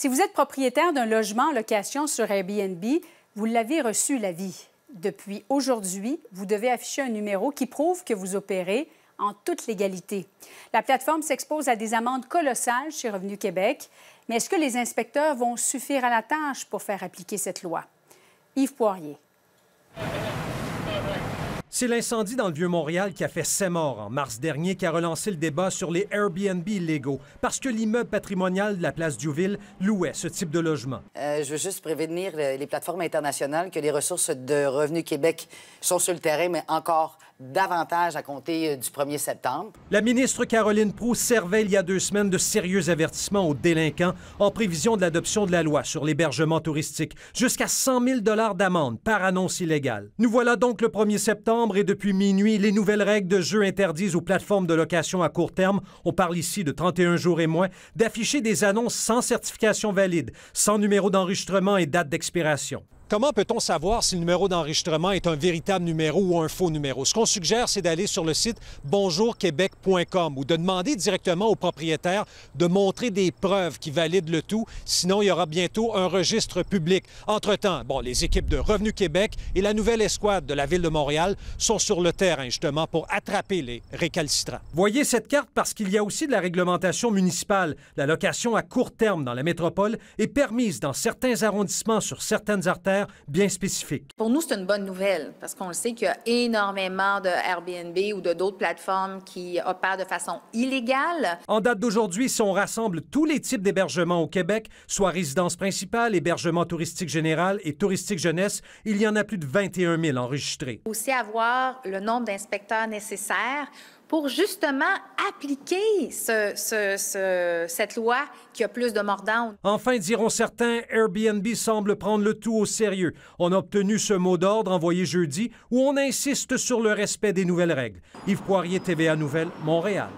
Si vous êtes propriétaire d'un logement en location sur Airbnb, vous l'avez reçu l'avis. Depuis aujourd'hui, vous devez afficher un numéro qui prouve que vous opérez en toute légalité. La plateforme s'expose à des amendes colossales chez Revenu Québec, mais est-ce que les inspecteurs vont suffire à la tâche pour faire appliquer cette loi? Yves Poirier c'est l'incendie dans le Vieux-Montréal qui a fait ses morts en mars dernier qui a relancé le débat sur les Airbnb illégaux parce que l'immeuble patrimonial de la place Duville louait ce type de logement. Euh, je veux juste prévenir les plateformes internationales que les ressources de Revenu Québec sont sur le terrain, mais encore davantage à compter euh, du 1er septembre. La ministre Caroline Proux servait il y a deux semaines de sérieux avertissements aux délinquants en prévision de l'adoption de la loi sur l'hébergement touristique, jusqu'à 100 000 d'amende par annonce illégale. Nous voilà donc le 1er septembre et depuis minuit, les nouvelles règles de jeu interdisent aux plateformes de location à court terme, on parle ici de 31 jours et moins, d'afficher des annonces sans certification valide, sans numéro d'enregistrement et date d'expiration. Comment peut-on savoir si le numéro d'enregistrement est un véritable numéro ou un faux numéro? Ce qu'on suggère, c'est d'aller sur le site bonjourquebec.com ou de demander directement au propriétaire de montrer des preuves qui valident le tout. Sinon, il y aura bientôt un registre public. Entre-temps, bon, les équipes de Revenu Québec et la nouvelle escouade de la Ville de Montréal sont sur le terrain, justement, pour attraper les récalcitrants. Voyez cette carte parce qu'il y a aussi de la réglementation municipale. La location à court terme dans la métropole est permise dans certains arrondissements sur certaines artères bien spécifiques. Pour nous, c'est une bonne nouvelle parce qu'on le sait qu'il y a énormément de Airbnb ou de d'autres plateformes qui opèrent de façon illégale. En date d'aujourd'hui, si on rassemble tous les types d'hébergements au Québec, soit résidence principale, hébergement touristique général et touristique jeunesse, il y en a plus de 21 000 enregistrés. Aussi avoir le nombre d'inspecteurs nécessaires pour justement appliquer cette loi qui a plus de mordant. Enfin, diront certains, Airbnb semble prendre le tout au sérieux. On a obtenu ce mot d'ordre envoyé jeudi où on insiste sur le respect des nouvelles règles. Yves Poirier, TVA Nouvelle, Montréal.